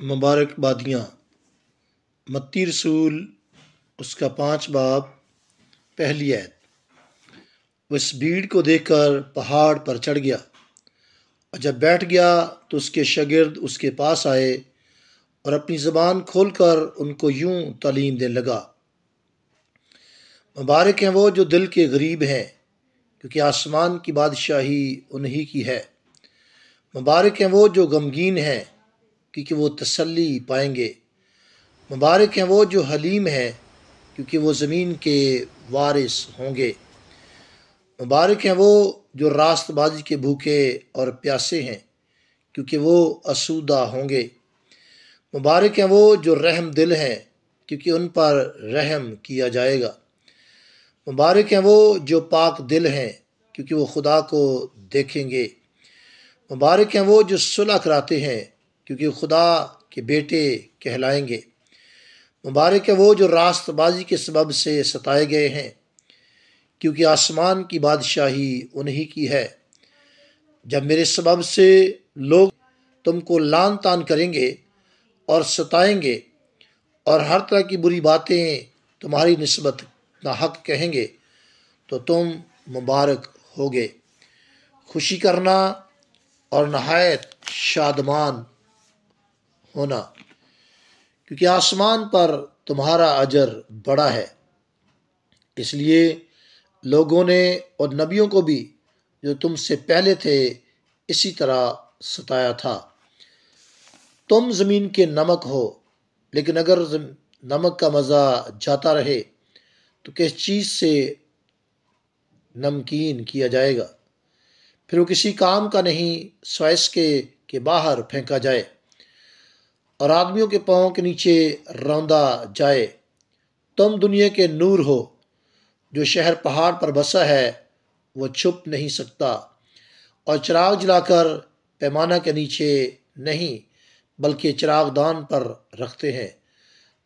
मुबारकबादियाँ मती मत्ती रसूल उसका पाँच बाब पहली ऐत वह इस भीड़ को देखकर पहाड़ पर चढ़ गया और जब बैठ गया तो उसके शगिर्द उसके पास आए और अपनी ज़बान खोलकर उनको यूं तालीम देने लगा मुबारक हैं वो जो दिल के गरीब हैं क्योंकि आसमान की बादशाही उन्हीं की है मुबारक हैं वो जो गमगीन हैं क्योंकि वो तसल्ली पाएंगे मुबारक हैं वो जो हलीम हैं क्योंकि वो ज़मीन के वारिस होंगे मुबारक हैं वो जो रास्तबाजी के भूखे और प्यासे हैं क्योंकि वो असूदा होंगे मुबारक हैं वो जो रहम दिल हैं क्योंकि उन पर रहम किया जाएगा मुबारक हैं वो जो पाक दिल हैं क्योंकि वो खुदा को देखेंगे मुबारक हैं वो जो सुलह कराते हैं क्योंकि खुदा के बेटे कहलाएंगे मुबारक है वो जो रास्तबाजी के सबब से सताए गए हैं क्योंकि आसमान की बादशाही उन्हीं की है जब मेरे सबब से लोग तुमको लान तान करेंगे और सताएंगे और हर तरह की बुरी बातें तुम्हारी नस्बत ना हक कहेंगे तो तुम मुबारक होगे खुशी करना और नहायत शादमान होना क्योंकि आसमान पर तुम्हारा अजर बड़ा है इसलिए लोगों ने और नबियों को भी जो तुमसे पहले थे इसी तरह सताया था तुम ज़मीन के नमक हो लेकिन अगर नमक का मज़ा जाता रहे तो किस चीज़ से नमकीन किया जाएगा फिर वो किसी काम का नहीं स्वाइस के, के बाहर फेंका जाए और आदमियों के पाँव के नीचे रौंदा जाए तुम दुनिया के नूर हो जो शहर पहाड़ पर बसा है वह छुप नहीं सकता और चिराग जलाकर पैमाना के नीचे नहीं बल्कि चिरागदान पर रखते हैं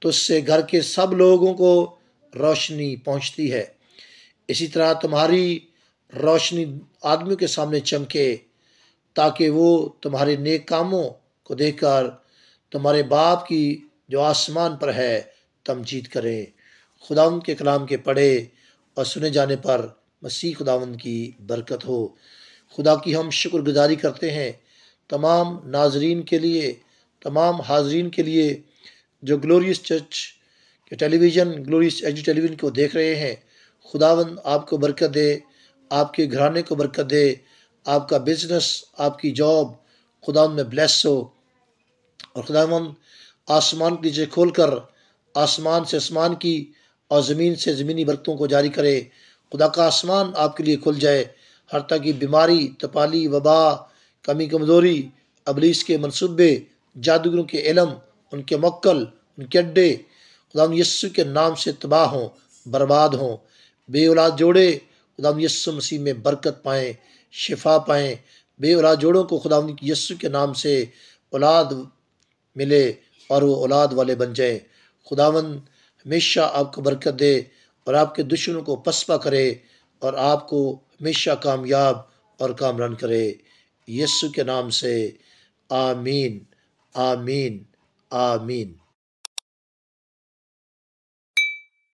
तो उससे घर के सब लोगों को रोशनी पहुंचती है इसी तरह तुम्हारी रोशनी आदमियों के सामने चमके ताकि वो तुम्हारे नेक कामों को देखकर तुम्हारे बाप की जो आसमान पर है तमजीद करें खुदा के कलाम के पढ़े और सुने जाने पर मसीह खुदावंद की बरकत हो खुदा की हम शुक्रगुजारी करते हैं तमाम नाजरीन के लिए तमाम हाजरीन के लिए जो ग्लोरियस चर्च के टेलीविज़न ग्लोरियस एच टेलीविज़न को देख रहे हैं खुदावंद आपको बरकत दे आपके घराने को बरकत दे आपका बिजनेस आपकी जॉब खुदा में ब्लेस हो और खुदावन आसमान की चीज़ें खोल कर आसमान से आसमान की और ज़मीन से ज़मीनी बरतों को जारी करे खुदा का आसमान आपके लिए खुल जाए हर तरह की बीमारी तपाली वबा कमी कमज़ोरी अबलीस के मनसूबे जादूगरों के इलम उनके मक्ल उनके अड्डे खुदाम यस्सु के नाम से तबाह हों बर्बाद हों बे औलाद जोड़े खुदाम यस्सु मसीह में बरकत पाएँ शिफा पाएँ बे औलाद जोड़ों को खुदाम यस्सु के नाम से औलाद मिले और वो औलाद वाले बन जाएँ खुदावन हमेशा आपको बरकत दे और आपके दुश्मनों को पसपा करे और आपको हमेशा कामयाब और कामरान करे यस्सु के नाम से आमीन आमीन आमीन